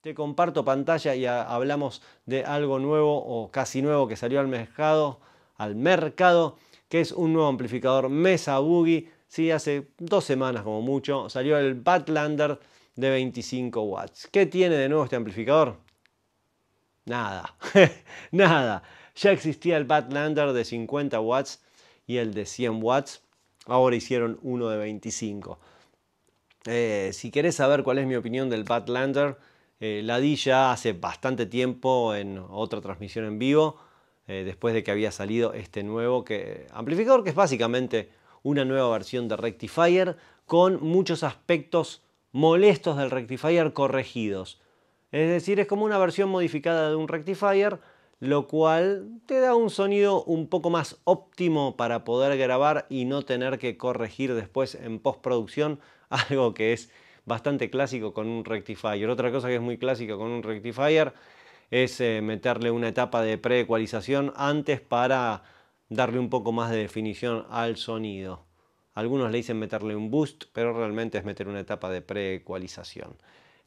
Te comparto pantalla y hablamos de algo nuevo o casi nuevo que salió al mercado, al mercado, que es un nuevo amplificador Mesa Boogie. Sí, hace dos semanas como mucho salió el Batlander de 25 watts. ¿Qué tiene de nuevo este amplificador? Nada, nada. Ya existía el Batlander de 50 watts y el de 100 watts. Ahora hicieron uno de 25. Eh, si querés saber cuál es mi opinión del Batlander, eh, di ya hace bastante tiempo en otra transmisión en vivo, eh, después de que había salido este nuevo que, amplificador que es básicamente una nueva versión de Rectifier con muchos aspectos molestos del Rectifier corregidos. Es decir, es como una versión modificada de un Rectifier, lo cual te da un sonido un poco más óptimo para poder grabar y no tener que corregir después en postproducción, algo que es bastante clásico con un rectifier. Otra cosa que es muy clásica con un rectifier es eh, meterle una etapa de preecualización antes para darle un poco más de definición al sonido. Algunos le dicen meterle un boost, pero realmente es meter una etapa de preecualización.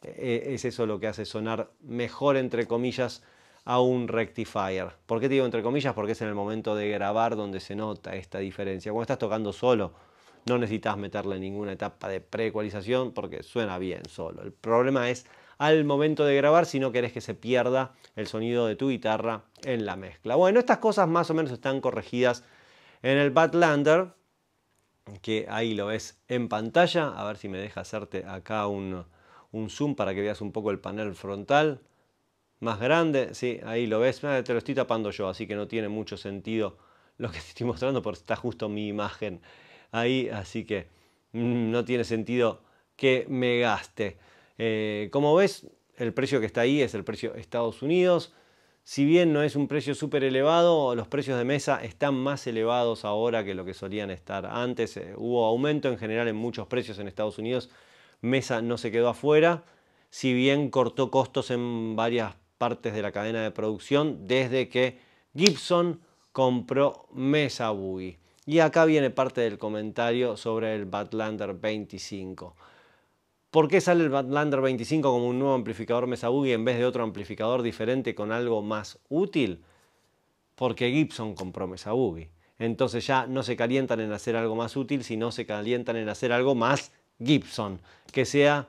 E-, e-, es eso lo que hace sonar mejor, entre comillas, a un rectifier. ¿Por qué te digo entre comillas? Porque es en el momento de grabar donde se nota esta diferencia. Cuando estás tocando solo, no necesitas meterle ninguna etapa de preecualización porque suena bien solo. El problema es al momento de grabar si no querés que se pierda el sonido de tu guitarra en la mezcla. Bueno, estas cosas más o menos están corregidas en el Badlander, que ahí lo ves en pantalla. A ver si me deja hacerte acá un, un zoom para que veas un poco el panel frontal más grande. Sí, ahí lo ves. Ah, te lo estoy tapando yo, así que no tiene mucho sentido lo que estoy mostrando porque está justo mi imagen ahí, así que mm, no tiene sentido que me gaste. Eh, como ves, el precio que está ahí es el precio Estados Unidos. Si bien no es un precio súper elevado, los precios de mesa están más elevados ahora que lo que solían estar antes. Eh, hubo aumento en general en muchos precios en Estados Unidos. Mesa no se quedó afuera, si bien cortó costos en varias partes de la cadena de producción desde que Gibson compró Mesa Boogie. Y acá viene parte del comentario sobre el Batlander 25. ¿Por qué sale el Batlander 25 como un nuevo amplificador Mesa Boogie en vez de otro amplificador diferente con algo más útil? Porque Gibson compró Mesa Boogie. Entonces ya no se calientan en hacer algo más útil, sino se calientan en hacer algo más Gibson, que sea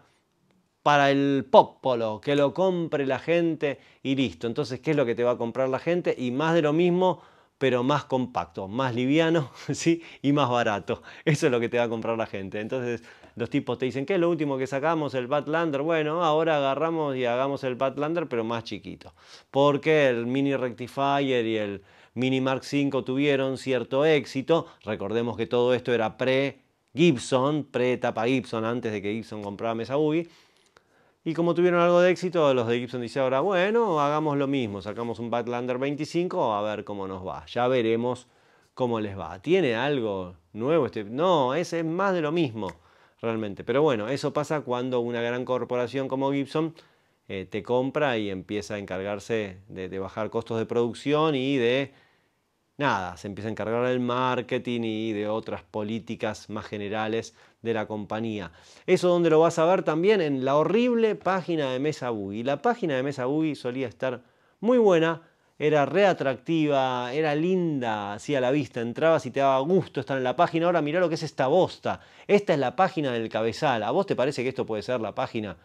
para el popolo, que lo compre la gente y listo. Entonces, ¿qué es lo que te va a comprar la gente? Y más de lo mismo, pero más compacto, más liviano ¿sí? y más barato. Eso es lo que te va a comprar la gente. Entonces los tipos te dicen, ¿qué es lo último que sacamos? El Batlander. Bueno, ahora agarramos y hagamos el Batlander, pero más chiquito. Porque el Mini Rectifier y el Mini Mark V tuvieron cierto éxito. Recordemos que todo esto era pre-Gibson, pre-etapa Gibson, antes de que Gibson comprara Mesa Boogie. Y como tuvieron algo de éxito, los de Gibson dicen ahora, bueno, hagamos lo mismo, sacamos un Batlander 25, a ver cómo nos va, ya veremos cómo les va. ¿Tiene algo nuevo este? No, ese es más de lo mismo realmente. Pero bueno, eso pasa cuando una gran corporación como Gibson eh, te compra y empieza a encargarse de bajar costos de producción y de nada, se empieza a encargar del marketing y de otras políticas más generales de la compañía. Eso donde lo vas a ver también en la horrible página de Mesa Boogie. La página de Mesa Boogie solía estar muy buena, era reatractiva, era linda, hacía la vista, entrabas y te daba gusto estar en la página. Ahora mira lo que es esta bosta. Esta es la página del cabezal. ¿A vos te parece que esto puede ser la página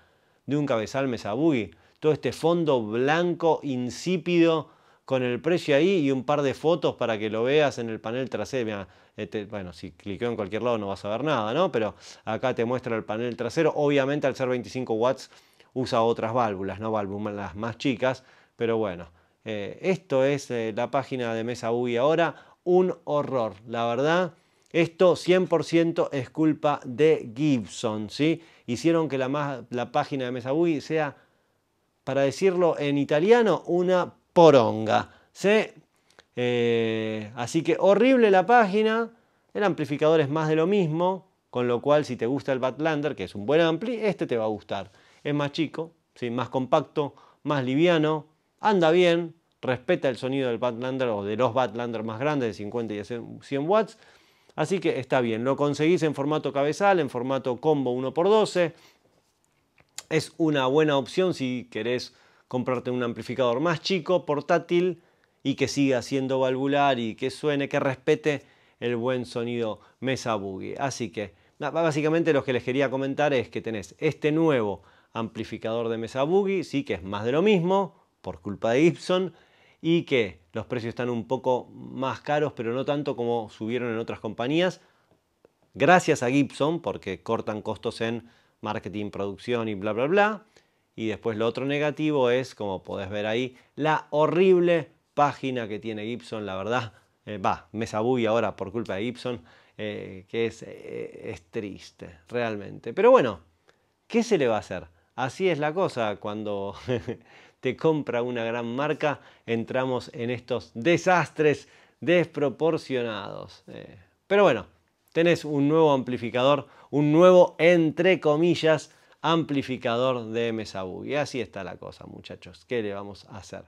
de un cabezal Mesa Boogie? Todo este fondo blanco, insípido, con el precio ahí y un par de fotos para que lo veas en el panel trasero. Este, bueno, si cliqueo en cualquier lado no vas a ver nada, ¿no? Pero acá te muestra el panel trasero. Obviamente al ser 25 watts usa otras válvulas, ¿no? Válvulas más chicas, pero bueno. Eh, esto es eh, la página de Mesa UI ahora. Un horror, la verdad. Esto 100% es culpa de Gibson, ¿sí? Hicieron que la, la página de Mesa UI sea, para decirlo en italiano, una poronga. ¿sí? Eh, así que horrible la página. El amplificador es más de lo mismo. Con lo cual, si te gusta el Batlander, que es un buen ampli, este te va a gustar. Es más chico, ¿sí? más compacto, más liviano, anda bien, respeta el sonido del Batlander o de los Batlander más grandes de 50 y 100 watts. Así que está bien, lo conseguís en formato cabezal, en formato combo 1x12. Es una buena opción si querés comprarte un amplificador más chico, portátil, y que siga siendo valvular y que suene, que respete el buen sonido Mesa Boogie. Así que básicamente lo que les quería comentar es que tenés este nuevo amplificador de Mesa Boogie, sí que es más de lo mismo, por culpa de Gibson, y que los precios están un poco más caros, pero no tanto como subieron en otras compañías, gracias a Gibson, porque cortan costos en marketing, producción y bla, bla, bla. Y después lo otro negativo es, como podés ver ahí, la horrible página que tiene Gibson, la verdad. Eh, va, me y ahora por culpa de Gibson, eh, que es, eh, es triste, realmente. Pero bueno, ¿qué se le va a hacer? Así es la cosa cuando te compra una gran marca, entramos en estos desastres desproporcionados. pero bueno, tenés un nuevo amplificador, un nuevo, entre comillas, amplificador de MSAU. Y así está la cosa, muchachos. ¿Qué le vamos a hacer?